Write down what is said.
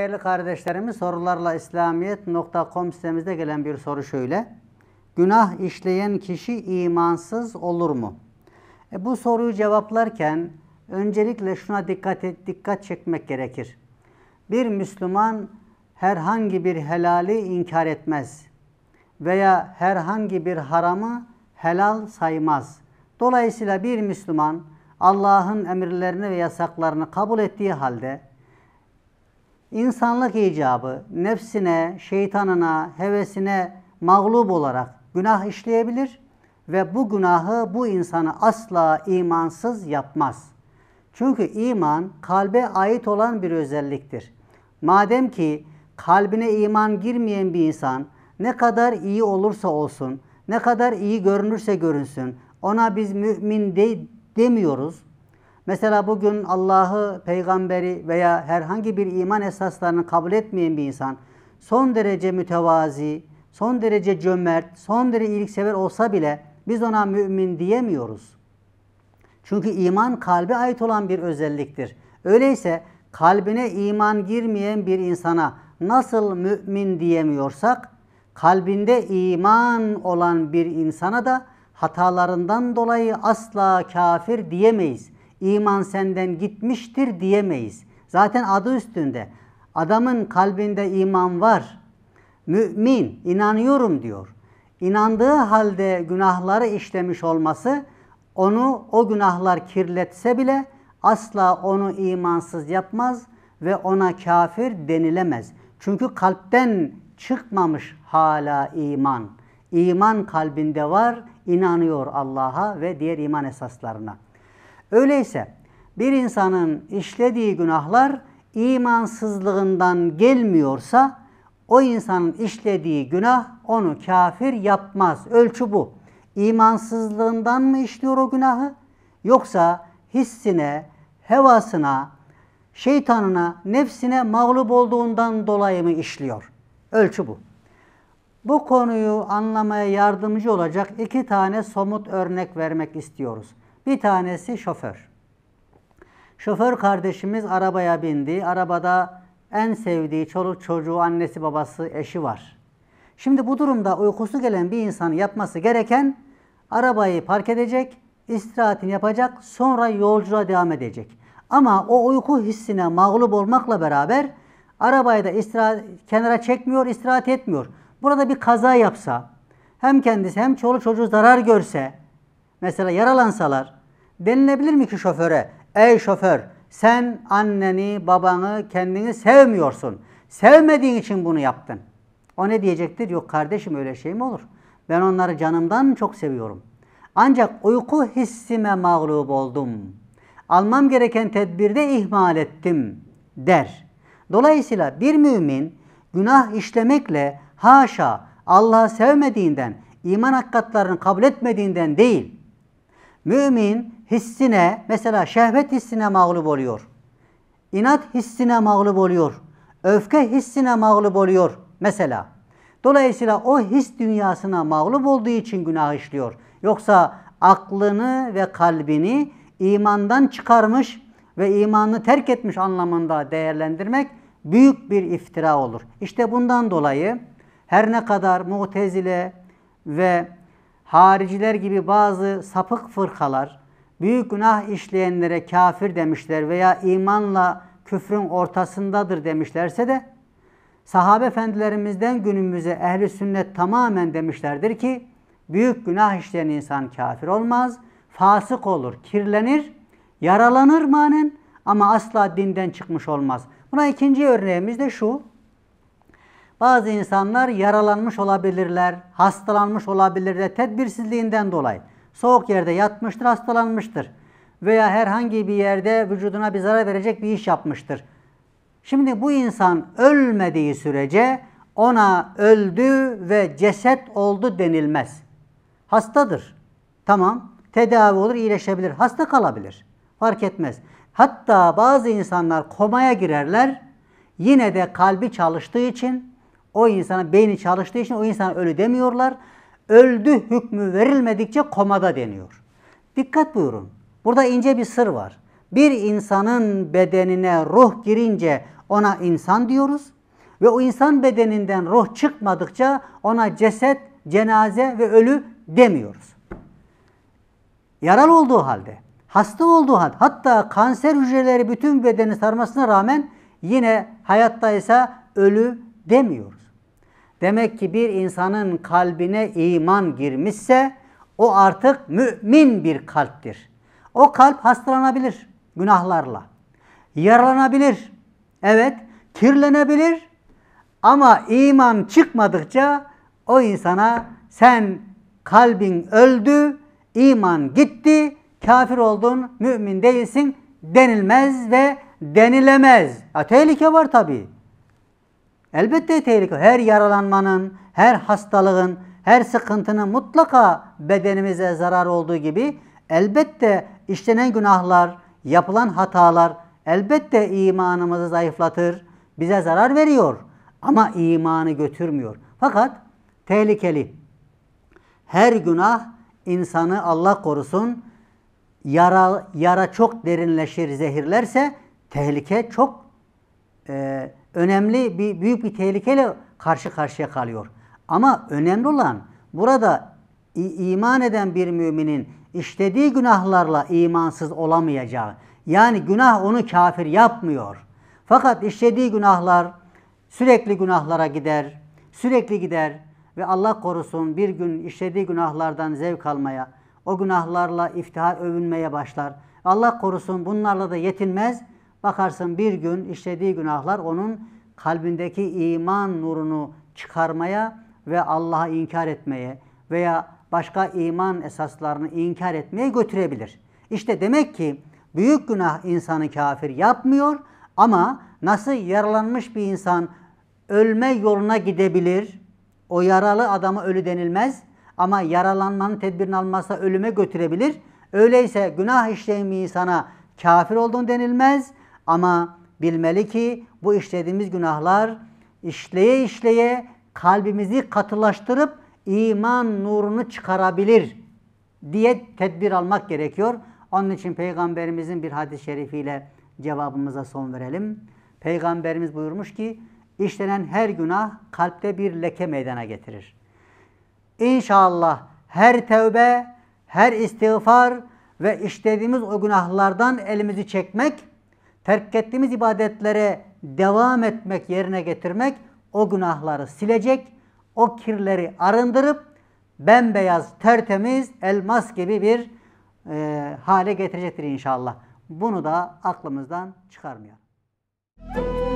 Değerli kardeşlerimiz sorularla İslamiyet.com sitemizde gelen bir soru şöyle. Günah işleyen kişi imansız olur mu? E, bu soruyu cevaplarken öncelikle şuna dikkat et, dikkat çekmek gerekir. Bir Müslüman herhangi bir helali inkar etmez veya herhangi bir haramı helal saymaz. Dolayısıyla bir Müslüman Allah'ın emirlerini ve yasaklarını kabul ettiği halde insanlık icabı nefsine, şeytanına, hevesine mağlup olarak günah işleyebilir ve bu günahı bu insanı asla imansız yapmaz. Çünkü iman kalbe ait olan bir özelliktir. Madem ki kalbine iman girmeyen bir insan ne kadar iyi olursa olsun, ne kadar iyi görünürse görünsün ona biz mümin de demiyoruz. Mesela bugün Allah'ı, peygamberi veya herhangi bir iman esaslarını kabul etmeyen bir insan son derece mütevazi, son derece cömert, son derece iyiliksever olsa bile biz ona mümin diyemiyoruz. Çünkü iman kalbe ait olan bir özelliktir. Öyleyse kalbine iman girmeyen bir insana nasıl mümin diyemiyorsak, kalbinde iman olan bir insana da hatalarından dolayı asla kafir diyemeyiz iman senden gitmiştir diyemeyiz. Zaten adı üstünde. Adamın kalbinde iman var. Mümin, inanıyorum diyor. İnandığı halde günahları işlemiş olması onu o günahlar kirletse bile asla onu imansız yapmaz ve ona kafir denilemez. Çünkü kalpten çıkmamış hala iman. İman kalbinde var, inanıyor Allah'a ve diğer iman esaslarına. Öyleyse bir insanın işlediği günahlar imansızlığından gelmiyorsa o insanın işlediği günah onu kafir yapmaz. Ölçü bu. İmansızlığından mı işliyor o günahı yoksa hissine, hevasına, şeytanına, nefsine mağlup olduğundan dolayı mı işliyor? Ölçü bu. Bu konuyu anlamaya yardımcı olacak iki tane somut örnek vermek istiyoruz. Bir tanesi şoför. Şoför kardeşimiz arabaya bindi. Arabada en sevdiği çoluk çocuğu, annesi, babası, eşi var. Şimdi bu durumda uykusu gelen bir insanın yapması gereken arabayı park edecek, istirahatini yapacak, sonra yolculuğa devam edecek. Ama o uyku hissine mağlup olmakla beraber arabayı da istirahat, kenara çekmiyor, istirahat etmiyor. Burada bir kaza yapsa, hem kendisi hem çoluk çocuğu zarar görse, mesela yaralansalar denilebilir mi ki şoföre? Ey şoför sen anneni, babanı, kendini sevmiyorsun. Sevmediğin için bunu yaptın. O ne diyecektir? Yok kardeşim öyle şey mi olur? Ben onları canımdan çok seviyorum. Ancak uyku hissime mağlup oldum. Almam gereken tedbirde ihmal ettim der. Dolayısıyla bir mümin günah işlemekle haşa Allah'ı sevmediğinden, iman hakikatlarını kabul etmediğinden değil, Mümin hissine mesela şehvet hissine mağlup oluyor. İnat hissine mağlup oluyor. Öfke hissine mağlup oluyor mesela. Dolayısıyla o his dünyasına mağlup olduğu için günah işliyor. Yoksa aklını ve kalbini imandan çıkarmış ve imanını terk etmiş anlamında değerlendirmek büyük bir iftira olur. İşte bundan dolayı her ne kadar Mu'tezile ve hariciler gibi bazı sapık fırkalar büyük günah işleyenlere kafir demişler veya imanla küfrün ortasındadır demişlerse de sahabe efendilerimizden günümüze ehli sünnet tamamen demişlerdir ki büyük günah işleyen insan kafir olmaz, fasık olur, kirlenir, yaralanır manen ama asla dinden çıkmış olmaz. Buna ikinci örneğimiz de şu. Bazı insanlar yaralanmış olabilirler, hastalanmış olabilirler tedbirsizliğinden dolayı. Soğuk yerde yatmıştır, hastalanmıştır veya herhangi bir yerde vücuduna bir zarar verecek bir iş yapmıştır. Şimdi bu insan ölmediği sürece ona öldü ve ceset oldu denilmez. Hastadır. Tamam. Tedavi olur, iyileşebilir. Hasta kalabilir. Fark etmez. Hatta bazı insanlar komaya girerler. Yine de kalbi çalıştığı için o insana beyni çalıştığı için o insana ölü demiyorlar. Öldü hükmü verilmedikçe komada deniyor. Dikkat buyurun. Burada ince bir sır var. Bir insanın bedenine ruh girince ona insan diyoruz. Ve o insan bedeninden ruh çıkmadıkça ona ceset, cenaze ve ölü demiyoruz. Yaralı olduğu halde, hasta olduğu halde, hatta kanser hücreleri bütün bedeni sarmasına rağmen yine hayattaysa ölü demiyoruz. Demek ki bir insanın kalbine iman girmişse o artık mümin bir kalptir. O kalp hastalanabilir günahlarla. Yaralanabilir. Evet, kirlenebilir. Ama iman çıkmadıkça o insana sen kalbin öldü, iman gitti, kafir oldun, mümin değilsin denilmez ve denilemez. Ya, tehlike var tabii. Elbette tehlike. Her yaralanmanın, her hastalığın, her sıkıntının mutlaka bedenimize zarar olduğu gibi elbette işlenen günahlar, yapılan hatalar elbette imanımızı zayıflatır, bize zarar veriyor ama imanı götürmüyor. Fakat tehlikeli. Her günah insanı Allah korusun yara, yara çok derinleşir, zehirlerse tehlike çok e, önemli bir büyük bir tehlikeyle karşı karşıya kalıyor. Ama önemli olan burada iman eden bir müminin işlediği günahlarla imansız olamayacağı. Yani günah onu kafir yapmıyor. Fakat işlediği günahlar sürekli günahlara gider, sürekli gider ve Allah korusun bir gün işlediği günahlardan zevk almaya, o günahlarla iftihar övünmeye başlar. Allah korusun bunlarla da yetinmez Bakarsın bir gün işlediği günahlar onun kalbindeki iman nurunu çıkarmaya ve Allah'a inkar etmeye veya başka iman esaslarını inkar etmeye götürebilir. İşte demek ki büyük günah insanı kafir yapmıyor ama nasıl yaralanmış bir insan ölme yoluna gidebilir. O yaralı adamı ölü denilmez ama yaralanmanın tedbirini almazsa ölüme götürebilir. Öyleyse günah işleyen bir insana kafir olduğunu denilmez ama bilmeli ki bu işlediğimiz günahlar işleye işleye kalbimizi katılaştırıp iman nurunu çıkarabilir diye tedbir almak gerekiyor. Onun için Peygamberimizin bir hadis-i şerifiyle cevabımıza son verelim. Peygamberimiz buyurmuş ki, işlenen her günah kalpte bir leke meydana getirir. İnşallah her tevbe, her istiğfar ve işlediğimiz o günahlardan elimizi çekmek terk ettiğimiz ibadetlere devam etmek yerine getirmek o günahları silecek, o kirleri arındırıp bembeyaz, tertemiz, elmas gibi bir e, hale getirecektir inşallah. Bunu da aklımızdan çıkarmayalım.